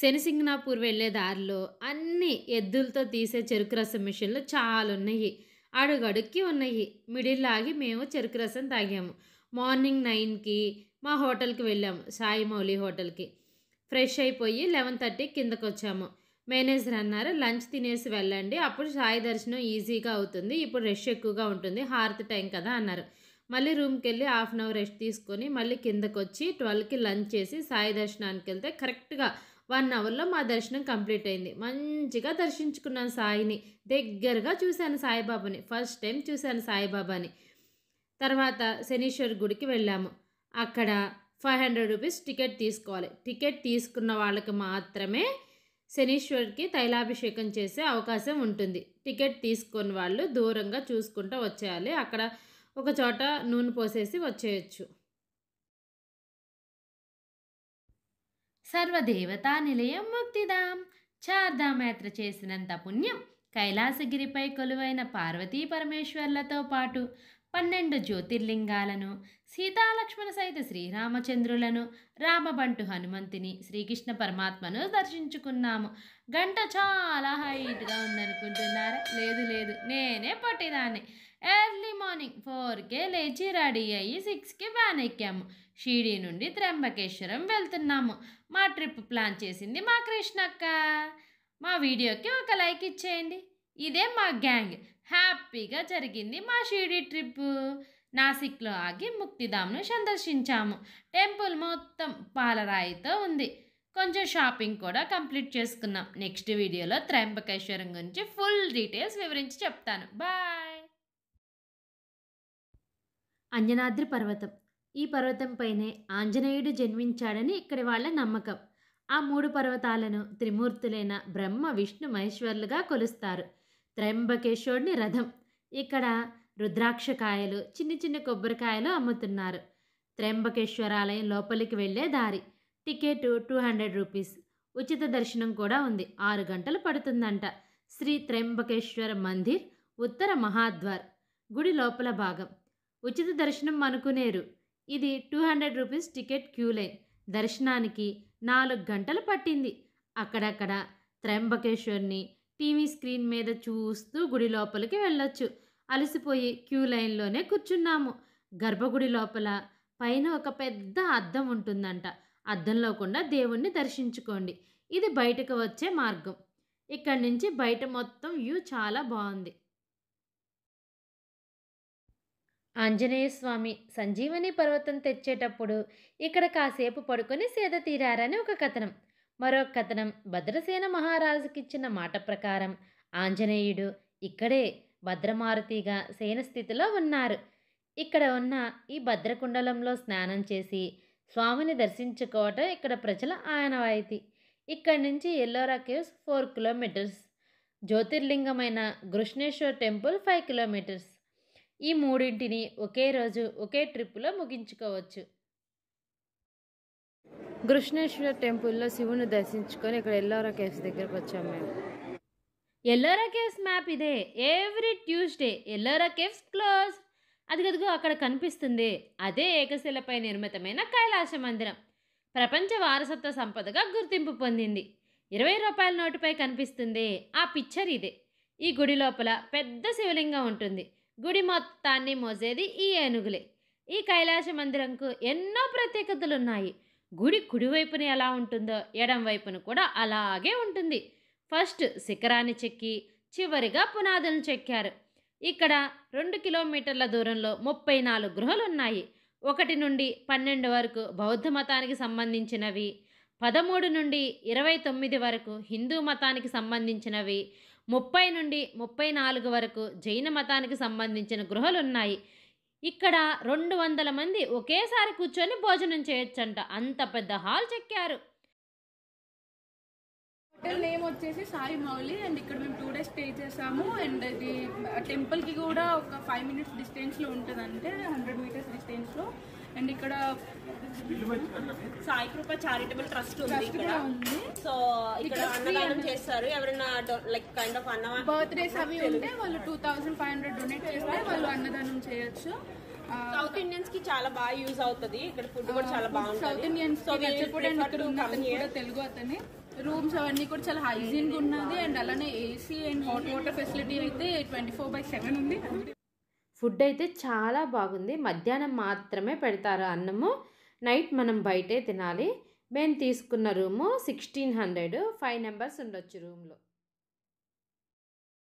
శనిసింగ్నాపూర్ వెళ్ళే దారిలో అన్ని ఎద్దులతో తీసే చెరుకు రసం మిషన్లు చాలా ఉన్నాయి అడుగడుక్కి ఉన్నాయి మిడిల్ ఆగి మేము చెరుకు రసం తాగాము మార్నింగ్ నైన్కి మా హోటల్కి వెళ్ళాము సాయి మౌలి హోటల్కి ఫ్రెష్ అయిపోయి లెవెన్ థర్టీ కిందకు వచ్చాము మేనేజర్ అన్నారు లంచ్ తినేసి వెళ్ళండి అప్పుడు సాయి దర్శనం ఈజీగా అవుతుంది ఇప్పుడు రెష్ ఎక్కువగా ఉంటుంది హార్త్ టైం కదా అన్నారు మళ్ళీ రూమ్కి వెళ్ళి హాఫ్ అన్ అవర్ రెస్ట్ తీసుకొని మళ్ళీ కిందకు వచ్చి ట్వెల్వ్కి లంచ్ చేసి సాయి దర్శనానికి వెళ్తే కరెక్ట్గా వన్ అవర్లో మా దర్శనం కంప్లీట్ అయింది మంచిగా దర్శించుకున్నాను సాయిని దగ్గరగా చూశాను సాయిబాబాని ఫస్ట్ టైం చూశాను సాయిబాబాని తర్వాత శనీశ్వర్ గుడికి వెళ్ళాము అక్కడ ఫైవ్ హండ్రెడ్ రూపీస్ టికెట్ తీసుకోవాలి టికెట్ తీసుకున్న వాళ్ళకి మాత్రమే శనీశ్వరికి తైలాభిషేకం చేసే అవకాశం ఉంటుంది టికెట్ తీసుకొని వాళ్ళు దూరంగా చూసుకుంటూ వచ్చేయాలి అక్కడ ఒక చోట నూనె పోసేసి వచ్చేయచ్చు సర్వదేవతా నిలయం ముక్తిదాం చార్ధామయాత్ర చేసినంత పుణ్యం కైలాసగిరిపై కొలువైన పార్వతీ పరమేశ్వర్లతో పాటు పన్నెండు జ్యోతిర్లింగాలను సీతాలక్ష్మణ సహిత శ్రీరామచంద్రులను రామబంటు హనుమంతుని శ్రీకృష్ణ పరమాత్మను దర్శించుకున్నాము గంట చాలా హైట్గా ఉందనుకుంటున్నారు లేదు లేదు నేనే పట్టిదాన్ని ఎర్లీ మార్నింగ్ ఫోర్కే లేచి రెడీ అయ్యి సిక్స్కి వ్యాన్ ఎక్కాము షిరిడి నుండి త్రంబకేశ్వరం వెళ్తున్నాము మా ట్రిప్ ప్లాన్ చేసింది మా కృష్ణక్క మా వీడియోకి ఒక లైక్ ఇచ్చేయండి ఇదే మా గ్యాంగ్ హ్యాపీగా జరిగింది మా షిరిడి ట్రిప్ నాసిక్లో ఆగి ముక్తిధామ్ను సందర్శించాము టెంపుల్ మొత్తం పాలరాయితో ఉంది కొంచెం షాపింగ్ కూడా కంప్లీట్ చేసుకున్నాం నెక్స్ట్ వీడియోలో త్రయంబకేశ్వరం గురించి ఫుల్ డీటెయిల్స్ వివరించి చెప్తాను బాయ్ అంజనాద్రి పర్వతం ఈ పర్వతంపైనే ఆంజనేయుడు జన్మించాడని ఇక్కడి వాళ్ళ నమ్మకం ఆ మూడు పర్వతాలను త్రిమూర్తులైన బ్రహ్మ విష్ణు మహేశ్వరులుగా కొలుస్తారు త్రయంబకేశ్వరుడిని రథం ఇక్కడ రుద్రాక్షకాయలు చిన్న చిన్న కొబ్బరికాయలు అమ్ముతున్నారు త్రయంబకేశ్వర ఆలయం లోపలికి వెళ్ళే దారి టికెట్ టూ హండ్రెడ్ రూపీస్ ఉచిత దర్శనం కూడా ఉంది ఆరు గంటలు పడుతుందంట శ్రీ త్రయంబకేశ్వర మందిర్ ఉత్తర మహాద్వార్ గుడి లోపల భాగం ఉచిత దర్శనం అనుకునేరు ఇది two hundred rupees ticket queue line దర్శనానికి నాలుగు గంటలు పట్టింది అక్కడక్కడ త్రయంబకేశ్వర్ని టీవీ స్క్రీన్ మీద చూస్తూ గుడి లోపలికి వెళ్ళొచ్చు అలసిపోయి క్యూ లైన్లోనే కూర్చున్నాము గర్భగుడి లోపల పైన ఒక పెద్ద అద్దం ఉంటుందంట అద్దంలో కూడా దేవుణ్ణి దర్శించుకోండి ఇది బయటకు వచ్చే మార్గం ఇక్కడి నుంచి బయట మొత్తం వ్యూ చాలా బాగుంది ఆంజనేయ స్వామి సంజీవని పర్వతం తెచ్చేటప్పుడు ఇక్కడ కాసేపు పడుకొని సేద తీరారని ఒక కథనం మరో కథనం భద్రసేన మహారాజుకిచ్చిన మాట ప్రకారం ఆంజనేయుడు ఇక్కడే భద్రమారుతిగా సేన స్థితిలో ఉన్నారు ఇక్కడ ఉన్న ఈ భద్రకుండలంలో స్నానం చేసి స్వామిని దర్శించుకోవటం ఇక్కడ ప్రజల ఆయనవాయితీ ఇక్కడి నుంచి ఎల్లోరా కేవ్స్ ఫోర్ కిలోమీటర్స్ జ్యోతిర్లింగమైన గృష్ణేశ్వర్ టెంపుల్ ఫైవ్ కిలోమీటర్స్ ఈ మూడింటిని ఒకే రోజు ఒకే ట్రిప్లో ముగించుకోవచ్చు కృష్ణేశ్వర టెంపుల్లో శివుని దర్శించుకొని ఇక్కడ ఎల్లోరా కేవ్స్ దగ్గరకు వచ్చాం మేము ఎల్లోరా కేవ్స్ మ్యాప్ ఇదే every Tuesday Ellora caves close అదిగదిగో అక్కడ కనిపిస్తుంది అదే ఏకశిలపై నిర్మితమైన కైలాస మందిరం ప్రపంచ వారసత్వ సంపదగా గుర్తింపు పొందింది ఇరవై రూపాయల నోటుపై కనిపిస్తుంది ఆ పిక్చర్ ఇదే ఈ గుడి లోపల పెద్ద శివలింగం ఉంటుంది గుడి మొత్తాన్ని మోసేది ఈ ఏనుగులే ఈ కైలాస మందిరంకు ఎన్నో ప్రత్యేకతలు ఉన్నాయి గుడి కుడివైపున ఎలా ఉంటుందో ఎడం వైపున కూడా అలాగే ఉంటుంది ఫస్ట్ శిఖరాన్ని చెక్కి చివరిగా పునాదులను చెక్కారు ఇక్కడ రెండు కిలోమీటర్ల దూరంలో ముప్పై నాలుగు గృహలున్నాయి ఒకటి నుండి పన్నెండు వరకు బౌద్ధ మతానికి సంబంధించినవి పదమూడు నుండి ఇరవై తొమ్మిది వరకు హిందూ మతానికి సంబంధించినవి ముప్పై నుండి ముప్పై నాలుగు వరకు జైన మతానికి సంబంధించిన గృహలున్నాయి ఇక్కడ రెండు వందల మంది ఒకేసారి కూర్చొని భోజనం చేయొచ్చంట అంత పెద్ద హాల్ చెక్కారు హోటల్ నేమ్ వచ్చేసి సాయి మౌలి అండ్ ఇక్కడ మేము టూ డేస్ స్టే చేసాము అండ్ ఇది కి కూడా ఒక ఫైవ్ మినిట్స్ లో ఉంటుంది అంటే హండ్రెడ్ మీటర్స్ డిస్టెన్స్ లో అండ్ ఇక్కడ సాయి కృప చారిటబుల్ ట్రస్ట్ ఉంది సో ఇక్కడ అన్నదానం చేస్తారు ఎవరైనా లైక్ కైండ్ ఆఫ్ అన్న బర్త్డేస్ అవి ఉంటే వాళ్ళు two thousand five hundred donate చేస్తే వాళ్ళు అన్నదానం చేయొచ్చు సౌత్ ఇండియన్స్ కి చాలా బాగా యూజ్ అవుతుంది ఇక్కడ ఫుడ్ కూడా చాలా బాగుంటుంది సౌత్ ఇండియన్స్ తెలుగు అతని రూమ్స్ అవన్నీ కూడా చాలా హైజీన్గా ఉన్నది అండ్ అలానే AC and hot water facility అయితే ట్వంటీ ఫోర్ బై సెవెన్ ఉంది ఫుడ్ అయితే చాలా బాగుంది మధ్యాహ్నం మాత్రమే పెడతారు అన్నము నైట్ మనం బయటే తినాలి మేము తీసుకున్న room sixteen hundred five numbers ఉండొచ్చు రూమ్లో